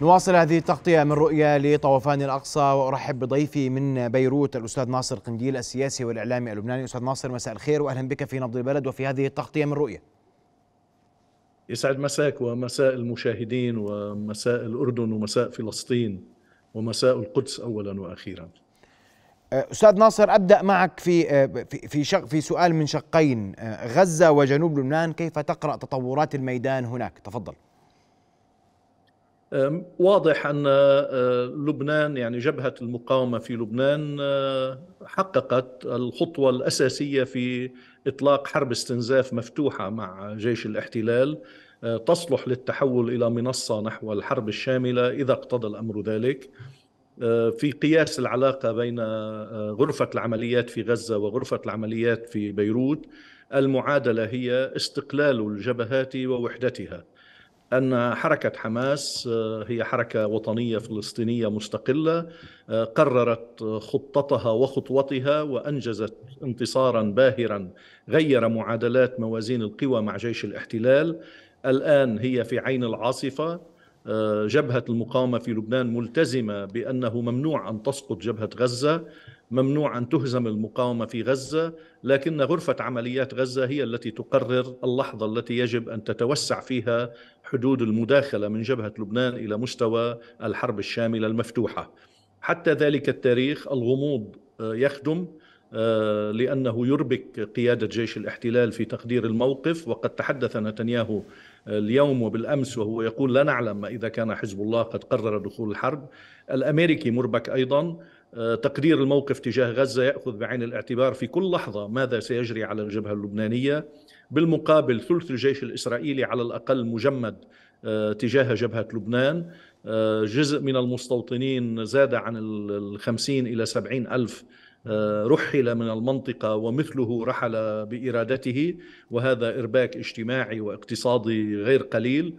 نواصل هذه التغطية من رؤية لطوفان الأقصى وأرحب بضيفي من بيروت الأستاذ ناصر قنديل السياسي والإعلامي اللبناني أستاذ ناصر مساء الخير وأهلا بك في نبض البلد وفي هذه التغطية من رؤية يسعد مساك ومساء المشاهدين ومساء الأردن ومساء فلسطين ومساء القدس أولا وأخيرا استاذ ناصر ابدا معك في في شق في سؤال من شقين غزه وجنوب لبنان كيف تقرا تطورات الميدان هناك تفضل واضح ان لبنان يعني جبهه المقاومه في لبنان حققت الخطوه الاساسيه في اطلاق حرب استنزاف مفتوحه مع جيش الاحتلال تصلح للتحول الى منصه نحو الحرب الشامله اذا اقتضى الامر ذلك في قياس العلاقه بين غرفه العمليات في غزه وغرفه العمليات في بيروت المعادله هي استقلال الجبهات ووحدتها أن حركة حماس آه، هي حركة وطنية فلسطينية مستقلة آه، قررت خطتها وخطوتها وأنجزت انتصارا باهرا غير معادلات موازين القوى مع جيش الاحتلال الآن هي في عين العاصفة آه، جبهة المقاومة في لبنان ملتزمة بأنه ممنوع أن تسقط جبهة غزة ممنوع ان تهزم المقاومه في غزه لكن غرفه عمليات غزه هي التي تقرر اللحظه التي يجب ان تتوسع فيها حدود المداخله من جبهه لبنان الى مستوى الحرب الشامله المفتوحه حتى ذلك التاريخ الغموض آه، يخدم آه، لانه يربك قياده جيش الاحتلال في تقدير الموقف وقد تحدث نتنياهو آه، اليوم وبالامس وهو يقول لا نعلم ما اذا كان حزب الله قد قرر دخول الحرب الامريكي مربك ايضا تقدير الموقف تجاه غزه ياخذ بعين الاعتبار في كل لحظه ماذا سيجري على الجبهه اللبنانيه بالمقابل ثلث الجيش الاسرائيلي على الاقل مجمد آه، تجاه جبهه لبنان آه، جزء من المستوطنين زاد عن الخمسين إلى سبعين ألف آه، رحل من المنطقة ومثله رحل بإرادته وهذا إرباك اجتماعي واقتصادي غير قليل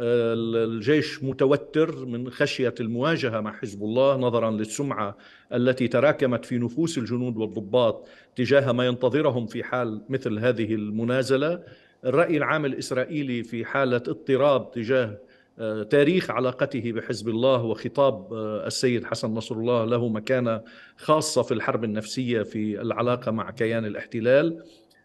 آه، الجيش متوتر من خشيه المواجهه مع حزب الله نظرا للسمعه التي تراكمت في نفوس الجنود والضباط تجاه ما ينتظرهم في حال مثل هذه المنازله الراي العام الاسرائيلي في حاله اضطراب تجاه آه، تاريخ علاقته بحزب الله وخطاب آه، السيد حسن نصر الله له مكانه خاصه في الحرب النفسيه في العلاقه مع كيان الاحتلال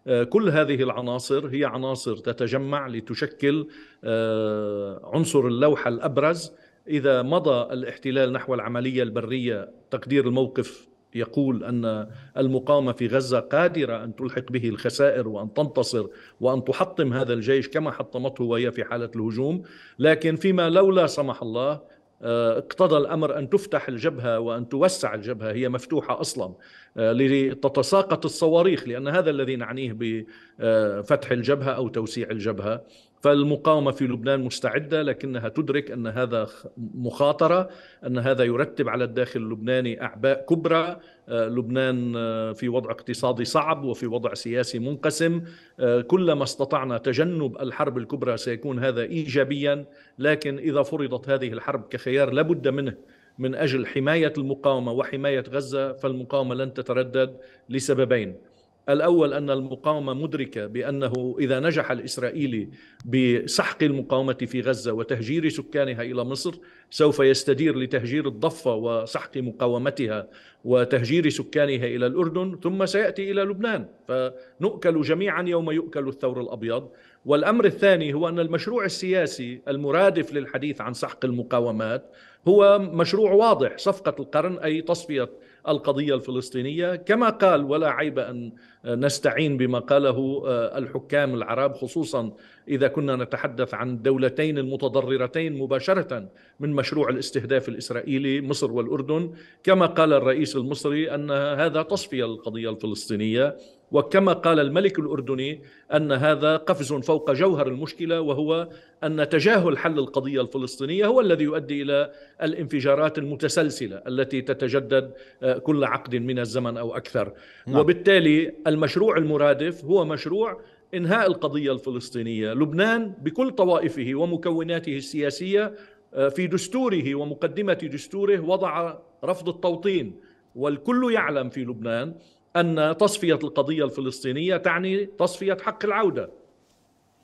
آه، كل هذه العناصر هي عناصر تتجمع لتشكل آه، عنصر اللوحه الابرز اذا مضى الاحتلال نحو العمليه البريه تقدير الموقف يقول ان المقاومه في غزه قادره ان تلحق به الخسائر وان تنتصر وان تحطم هذا الجيش كما حطمته وهي في حاله الهجوم، لكن فيما لولا سمح الله آه، اقتضى الامر ان تفتح الجبهه وان توسع الجبهه هي مفتوحه اصلا آه، لتتساقط الصواريخ لان هذا الذي نعنيه بفتح الجبهه او توسيع الجبهه فالمقاومه في لبنان مستعده لكنها تدرك ان هذا مخاطره ان هذا يرتب على الداخل اللبناني اعباء كبرى آه، لبنان آه، في وضع اقتصادي صعب وفي وضع سياسي منقسم آه، كلما استطعنا تجنب الحرب الكبرى سيكون هذا ايجابيا لكن اذا فرضت هذه الحرب كخيار لابد منه من اجل حمايه المقاومه وحمايه غزه فالمقاومه لن تتردد لسببين الاول ان المقاومه مدركه بانه اذا نجح الاسرائيلي بسحق المقاومه في غزه وتهجير سكانها الى مصر سوف يستدير لتهجير الضفه وسحق مقاومتها وتهجير سكانها الى الاردن ثم سياتي الى لبنان فنؤكل جميعا يوم يؤكل الثور الابيض والامر الثاني هو ان المشروع السياسي المرادف للحديث عن سحق المقاومات هو مشروع واضح صفقه القرن اي تصفيه القضيه الفلسطينيه كما قال ولا عيب ان نستعين بما قاله آه، الحكام العرب خصوصا اذا كنا نتحدث عن الدولتين المتضررتين مباشره من مشروع الاستهداف الاسرائيلي مصر والاردن كما قال الرئيس المصري ان هذا تصفيه للقضيه الفلسطينيه وكما قال الملك الاردني ان هذا قفز فوق جوهر المشكله وهو ان تجاهل حل القضيه الفلسطينيه هو الذي يؤدي الى الانفجارات المتسلسله التي تتجدد آه، كل عقد من الزمن او اكثر نعم. وبالتالي المشروع المرادف هو مشروع انهاء القضيه الفلسطينيه لبنان بكل طوائفه ومكوناته السياسيه آه، في دستوره ومقدمه دستوره وضع رفض التوطين والكل يعلم في لبنان ان تصفيه القضيه الفلسطينيه تعني تصفيه حق العوده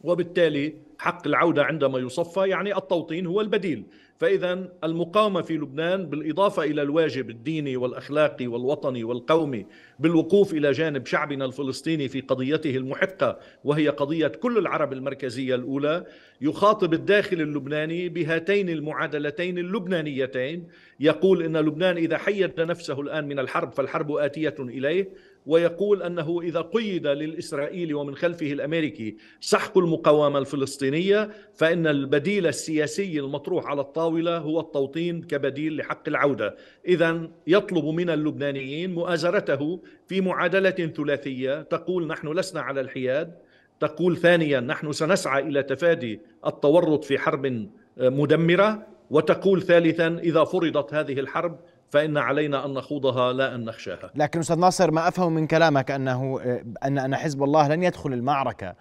وبالتالي حق العوده عندما يصفى يعني التوطين هو البديل فاذا المقاومة في لبنان بالاضافه الى الواجب الديني والاخلاقي والوطني والقومي بالوقوف الى جانب شعبنا الفلسطيني في قضيته المحقه وهي قضيه كل العرب المركزيه الاولى يخاطب الداخل اللبناني بهاتين المعادلتين اللبنانيتين يقول ان لبنان اذا حيد نفسه الان من الحرب فالحرب اتيه اليه ويقول انه اذا قيد للاسرائيلي ومن خلفه الامريكي سحق المقاومه الفلسطينيه الصينية فإن البديل السياسي المطروح على الطاولة هو التوطين كبديل لحق العودة إذا يطلب من اللبنانيين مؤازرته في معادلة ثلاثية تقول نحن لسنا على الحياد تقول ثانيا نحن سنسعى إلى تفادي التورط في حرب آه، مدمرة وتقول ثالثا إذا فرضت هذه الحرب فإن علينا أن نخوضها لا أن نخشاها لكن أستاذ ناصر ما أفهم من كلامك أنه آه، أن حزب الله لن يدخل المعركة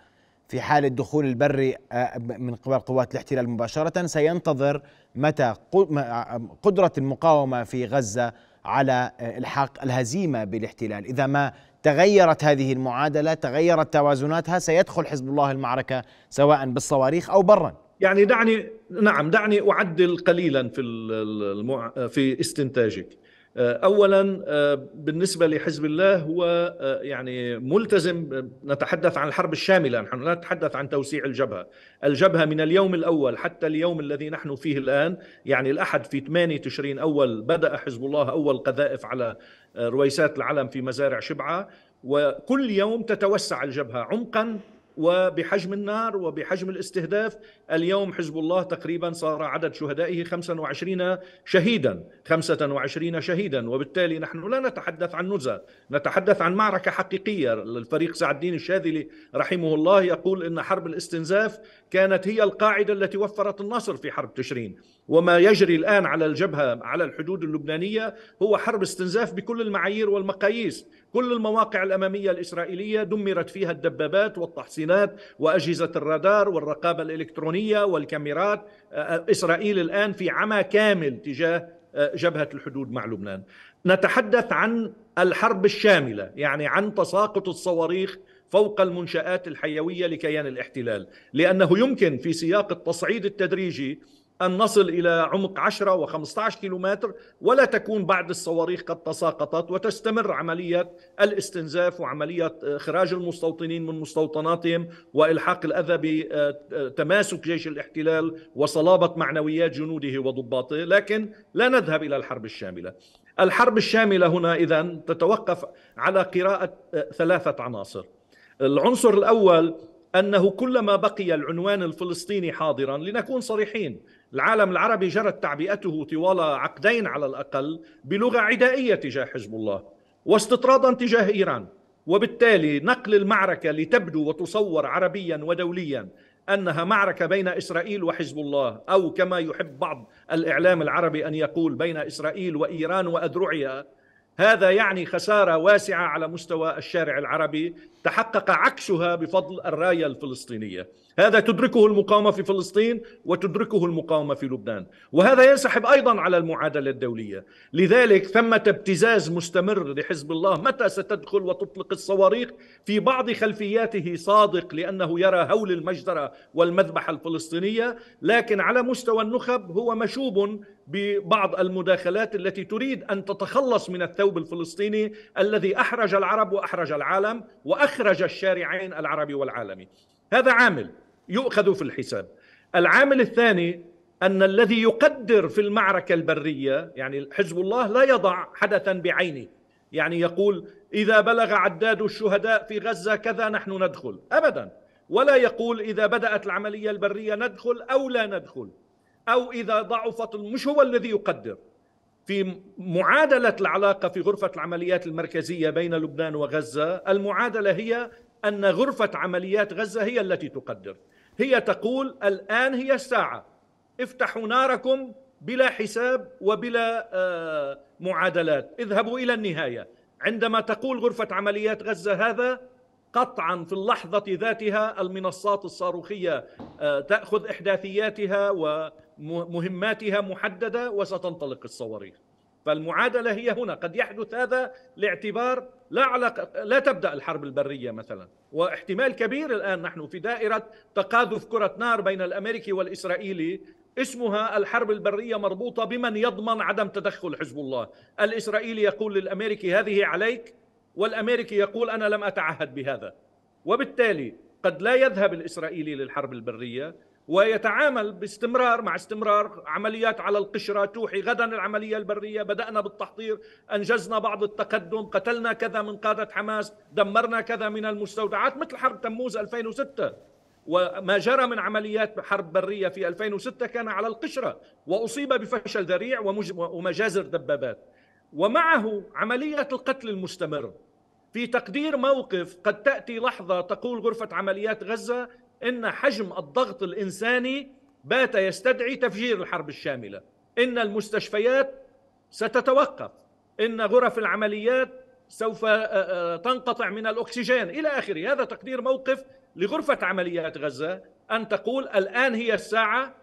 في حال الدخول البري آه، من قبل قوات الاحتلال مباشرة سينتظر متى آه، آه، قدرة المقاومة في غزة على الحاق الهزيمة بالاحتلال إذا ما تغيرت هذه المعادلة تغيرت توازناتها سيدخل حزب الله المعركة سواء بالصواريخ أو برا يعني دعني نعم دعني أعدل قليلا في المع... في استنتاجك آه، اولا آه، بالنسبه لحزب الله هو آه، يعني ملتزم نتحدث عن الحرب الشامله نحن لا نتحدث عن توسيع الجبهه الجبهه من اليوم الاول حتى اليوم الذي نحن فيه الان يعني الاحد في 8 تشرين اول بدا حزب الله اول قذائف على رويسات العلم في مزارع شبعه وكل يوم تتوسع الجبهه عمقا وبحجم النار وبحجم الاستهداف اليوم حزب الله تقريبا صار عدد شهدائه 25 شهيدا 25 شهيدا وبالتالي نحن لا نتحدث عن نزهة نتحدث عن معركة حقيقية الفريق سعد الدين الشاذلي رحمه الله يقول إن حرب الاستنزاف كانت هي القاعدة التي وفرت النصر في حرب تشرين وما يجري الآن على الجبهة على الحدود اللبنانية هو حرب استنزاف بكل المعايير والمقاييس كل المواقع الأمامية الإسرائيلية دمرت فيها الدبابات والتحصينات وأجهزة الرادار والرقابة الإلكترونية والكاميرات آه، آه، إسرائيل الآن في عمى كامل تجاه آه، جبهة الحدود مع لبنان نتحدث عن الحرب الشاملة يعني عن تساقط الصواريخ فوق المنشآت الحيوية لكيان الاحتلال لأنه يمكن في سياق التصعيد التدريجي أن نصل إلى عمق 10 و15 كيلومتر ولا تكون بعد الصواريخ قد تساقطت وتستمر عملية الاستنزاف وعملية إخراج آه، المستوطنين من مستوطناتهم وإلحاق الأذى بتماسك جيش الاحتلال وصلابة معنويات جنوده وضباطه لكن لا نذهب إلى الحرب الشاملة الحرب الشاملة هنا إذا تتوقف على قراءة آه، ثلاثة عناصر العنصر الأول أنه كلما بقي العنوان الفلسطيني حاضرا لنكون صريحين العالم العربي جرت تعبئته طوال عقدين على الاقل بلغه عدائيه تجاه حزب الله واستطرادا تجاه ايران وبالتالي نقل المعركه لتبدو وتصور عربيا ودوليا انها معركه بين اسرائيل وحزب الله او كما يحب بعض الاعلام العربي ان يقول بين اسرائيل وايران واذرعها هذا يعني خساره واسعه على مستوى الشارع العربي تحقق عكسها بفضل الرايه الفلسطينيه هذا تدركه المقاومه في فلسطين وتدركه المقاومه في لبنان وهذا ينسحب ايضا على المعادله الدوليه لذلك ثمه ابتزاز مستمر لحزب الله متى ستدخل وتطلق الصواريخ في بعض خلفياته صادق لانه يرى هول المجزره والمذبحه الفلسطينيه لكن على مستوى النخب هو مشوب ببعض المداخلات التي تريد ان تتخلص من الثوب الفلسطيني الذي احرج العرب واحرج العالم واخرج الشارعين العربي والعالمي هذا عامل يؤخذ في الحساب العامل الثاني أن الذي يقدر في المعركة البرية يعني حزب الله لا يضع حدثا بعينه يعني يقول إذا بلغ عداد الشهداء في غزة كذا نحن ندخل أبدا ولا يقول إذا بدأت العملية البرية ندخل أو لا ندخل أو إذا ضعفت مش هو الذي يقدر في معادلة العلاقة في غرفة العمليات المركزية بين لبنان وغزة المعادلة هي أن غرفة عمليات غزة هي التي تقدر هي تقول الآن هي الساعة افتحوا ناركم بلا حساب وبلا آه، معادلات اذهبوا إلى النهاية عندما تقول غرفة عمليات غزة هذا قطعا في اللحظة ذاتها المنصات الصاروخية آه، تأخذ إحداثياتها ومهماتها محددة وستنطلق الصواريخ فالمعادلة هي هنا قد يحدث هذا لاعتبار لا علاقة لا تبدأ الحرب البرية مثلا واحتمال كبير الآن نحن في دائرة تقاذف كرة نار بين الأمريكي والإسرائيلي اسمها الحرب البرية مربوطة بمن يضمن عدم تدخل حزب الله الإسرائيلي يقول للأمريكي هذه عليك والأمريكي يقول أنا لم أتعهد بهذا وبالتالي قد لا يذهب الإسرائيلي للحرب البرية ويتعامل باستمرار مع استمرار عمليات على القشرة توحي غدا العملية البرية بدأنا بالتحضير أنجزنا بعض التقدم قتلنا كذا من قادة حماس دمرنا كذا من المستودعات مثل حرب تموز 2006 وما جرى من عمليات حرب برية في 2006 كان على القشرة وأصيب بفشل ذريع ومجازر دبابات ومعه عملية القتل المستمر في تقدير موقف قد تأتي لحظة تقول غرفة عمليات غزة ان حجم الضغط الانساني بات يستدعي تفجير الحرب الشامله ان المستشفيات ستتوقف ان غرف العمليات سوف آه، آه، تنقطع من الاكسجين الى اخره هذا تقدير موقف لغرفه عمليات غزه ان تقول الان هي الساعه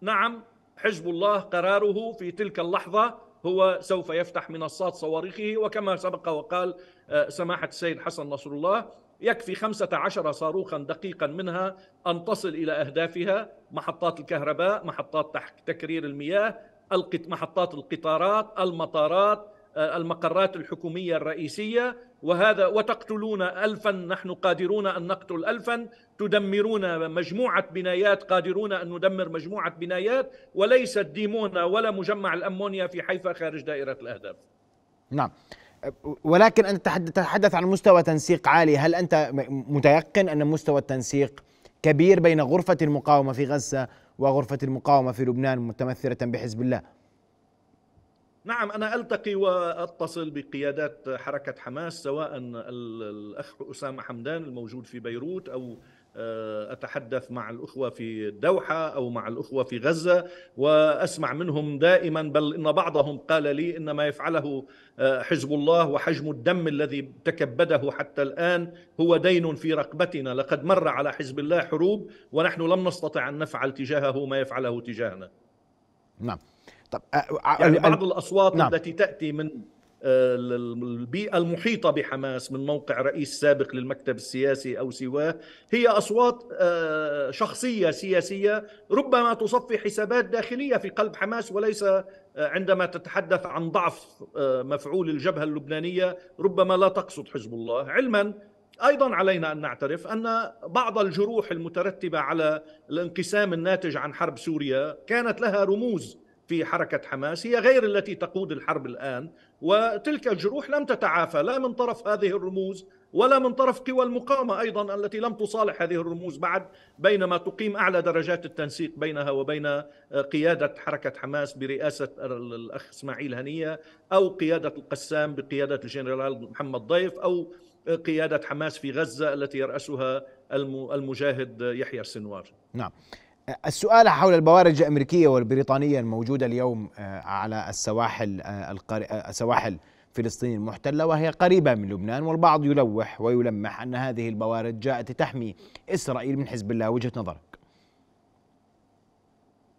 نعم حزب الله قراره في تلك اللحظه هو سوف يفتح منصات صواريخه وكما سبق وقال آه، سماحه السيد حسن نصر الله يكفي 15 صاروخا دقيقا منها أن تصل إلى أهدافها محطات الكهرباء محطات تكرير المياه محطات القطارات المطارات آه، المقرات الحكومية الرئيسية وهذا وتقتلون ألفا نحن قادرون أن نقتل ألفا تدمرون مجموعة بنايات قادرون أن ندمر مجموعة بنايات وليس الديمونة ولا مجمع الأمونيا في حيفا خارج دائرة الأهداف نعم ولكن أنت تتحدث عن مستوى تنسيق عالي هل أنت متيقن أن مستوى التنسيق كبير بين غرفة المقاومة في غزة وغرفة المقاومة في لبنان متمثلة بحزب الله نعم أنا ألتقي وأتصل بقيادات حركة حماس سواء الأخ أسامة حمدان الموجود في بيروت أو آه، اتحدث مع الاخوه في الدوحه او مع الاخوه في غزه واسمع منهم دائما بل ان بعضهم قال لي ان ما يفعله آه، حزب الله وحجم الدم الذي تكبده حتى الان هو دين في رقبتنا لقد مر على حزب الله حروب ونحن لم نستطع ان نفعل تجاهه ما يفعله تجاهنا نعم طب آه، يعني بعض الاصوات نعم. التي تاتي من آه، البيئة المحيطة بحماس من موقع رئيس سابق للمكتب السياسي أو سواه هي أصوات آه، شخصية سياسية ربما تصفي حسابات داخلية في قلب حماس وليس آه، عندما تتحدث عن ضعف مفعول الجبهة اللبنانية ربما لا تقصد حزب الله علما ايضا علينا ان نعترف ان بعض الجروح المترتبه على الانقسام الناتج عن حرب سوريا كانت لها رموز في حركة حماس هي غير التي تقود الحرب الآن وتلك الجروح لم تتعافى لا من طرف هذه الرموز ولا من طرف قوى المقاومة أيضا التي لم تصالح هذه الرموز بعد بينما تقيم أعلى درجات التنسيق بينها وبين آه، قيادة حركة حماس برئاسة الأخ إسماعيل هنية أو قيادة القسام بقيادة الجنرال محمد ضيف أو آه، قيادة حماس في غزة التي يرأسها المجاهد يحيى السنوار نعم السؤال حول البوارج الامريكيه والبريطانيه الموجوده اليوم آه، على السواحل آه، آه، سواحل فلسطين المحتله وهي قريبه من لبنان والبعض يلوح ويلمح ان هذه البوارج جاءت لتحمي اسرائيل من حزب الله وجهه نظرك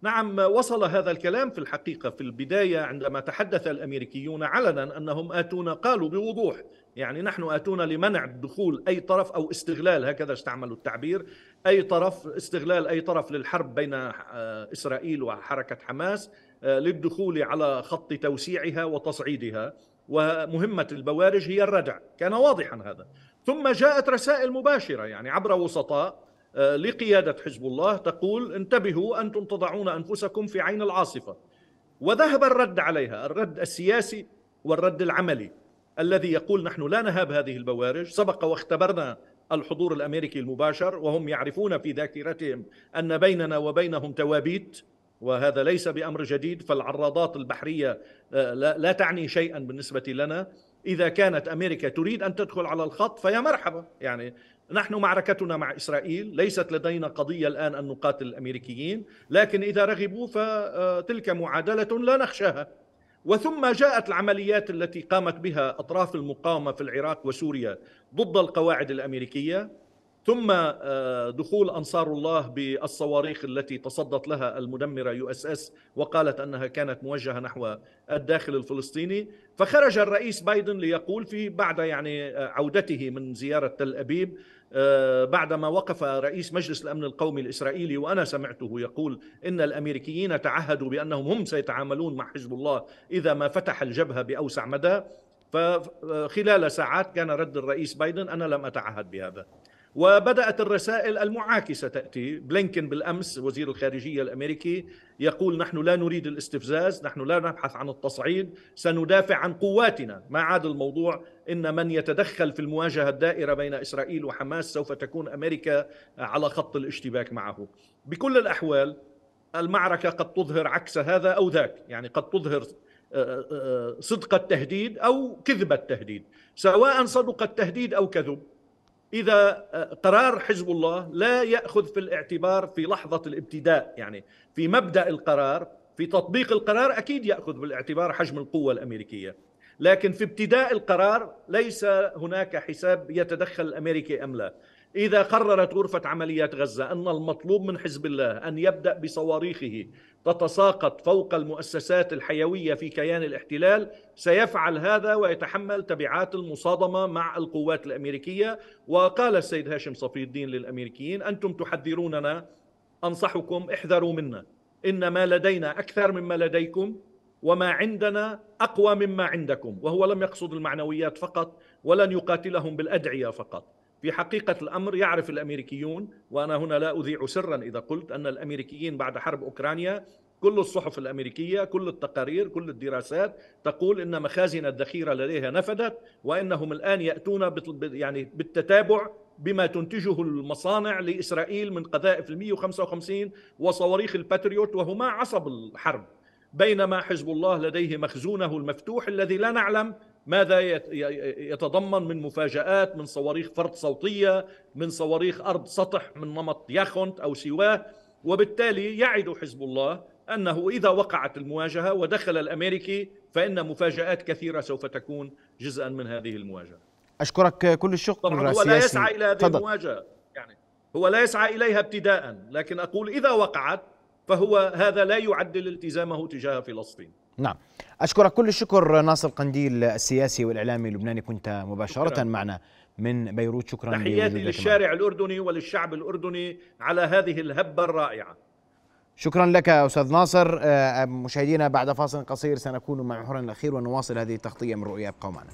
نعم وصل هذا الكلام في الحقيقه في البدايه عندما تحدث الامريكيون علنا انهم اتون قالوا بوضوح يعني نحن اتون لمنع دخول اي طرف او استغلال هكذا استعملوا التعبير اي طرف استغلال اي طرف للحرب بين آه، اسرائيل وحركه حماس آه، للدخول على خط توسيعها وتصعيدها ومهمه البوارج هي الردع كان واضحا هذا ثم جاءت رسائل مباشره يعني عبر وسطاء آه، لقياده حزب الله تقول انتبهوا انتم تضعون انفسكم في عين العاصفه وذهب الرد عليها الرد السياسي والرد العملي الذي يقول نحن لا نهاب هذه البوارج سبق واختبرنا الحضور الامريكي المباشر وهم يعرفون في ذاكرتهم ان بيننا وبينهم توابيت وهذا ليس بامر جديد فالعراضات البحريه آه، لا تعني شيئا بالنسبه لنا اذا كانت امريكا تريد ان تدخل على الخط فيا مرحبا يعني نحن معركتنا مع اسرائيل ليست لدينا قضيه الان ان نقاتل الامريكيين لكن اذا رغبوا فتلك آه، معادله لا نخشاها وثم جاءت العمليات التي قامت بها اطراف المقاومه في العراق وسوريا ضد القواعد الامريكيه ثم آه، دخول انصار الله بالصواريخ التي تصدت لها المدمره يو اس اس وقالت انها كانت موجهه نحو الداخل الفلسطيني فخرج الرئيس بايدن ليقول في بعد يعني آه، عودته من زياره تل ابيب آه، بعدما وقف رئيس مجلس الامن القومي الاسرائيلي وانا سمعته يقول ان الامريكيين تعهدوا بانهم هم سيتعاملون مع حزب الله اذا ما فتح الجبهه باوسع مدى فخلال ساعات كان رد الرئيس بايدن انا لم اتعهد بهذا وبدات الرسائل المعاكسه تاتي بلينكن بالامس وزير الخارجيه الامريكي يقول نحن لا نريد الاستفزاز نحن لا نبحث عن التصعيد سندافع عن قواتنا ما عاد الموضوع ان من يتدخل في المواجهه الدائره بين اسرائيل وحماس سوف تكون امريكا على خط الاشتباك معه بكل الاحوال المعركه قد تظهر عكس هذا او ذاك يعني قد تظهر آه، آه، آه، صدق التهديد او كذب التهديد سواء صدق التهديد او كذب اذا آه، قرار حزب الله لا ياخذ في الاعتبار في لحظه الابتداء يعني في مبدا القرار في تطبيق القرار اكيد ياخذ بالاعتبار حجم القوه الامريكيه لكن في ابتداء القرار ليس هناك حساب يتدخل الامريكي ام لا إذا قررت غرفة عمليات غزة أن المطلوب من حزب الله أن يبدأ بصواريخه تتساقط فوق المؤسسات الحيوية في كيان الاحتلال سيفعل هذا ويتحمل تبعات المصادمة مع القوات الأمريكية وقال السيد هاشم صفي الدين للأمريكيين أنتم تحذروننا أنصحكم احذروا منا إن ما لدينا أكثر مما لديكم وما عندنا أقوى مما عندكم وهو لم يقصد المعنويات فقط ولن يقاتلهم بالأدعية فقط في حقيقة الأمر يعرف الأمريكيون وأنا هنا لا أذيع سرا إذا قلت أن الأمريكيين بعد حرب أوكرانيا كل الصحف الأمريكية كل التقارير كل الدراسات تقول أن مخازن الذخيرة لديها نفدت وأنهم الآن يأتون يعني بالتتابع بما تنتجه المصانع لإسرائيل من قذائف وخمسة 155 وصواريخ الباتريوت وهما عصب الحرب بينما حزب الله لديه مخزونه المفتوح الذي لا نعلم ماذا يتضمن من مفاجآت من صواريخ فرد صوتية من صواريخ أرض سطح من نمط ياخنت أو سواه وبالتالي يعد حزب الله أنه إذا وقعت المواجهة ودخل الأمريكي فإن مفاجآت كثيرة سوف تكون جزءا من هذه المواجهة أشكرك كل الشكر طبعا هو لا يسعى إلى هذه فضل. المواجهة يعني هو لا يسعى إليها ابتداء لكن أقول إذا وقعت فهو هذا لا يعدل التزامه تجاه فلسطين نعم أشكرك كل الشكر ناصر قنديل السياسي والإعلامي اللبناني كنت مباشرة شكرا. معنا من بيروت شكرا تحياتي للشارع الأردني وللشعب الأردني على هذه الهبة الرائعة شكرا لك أستاذ ناصر آه، مشاهدينا بعد فاصل قصير سنكون مع محورنا الأخير ونواصل هذه التغطية من رؤيا ابقوا معنا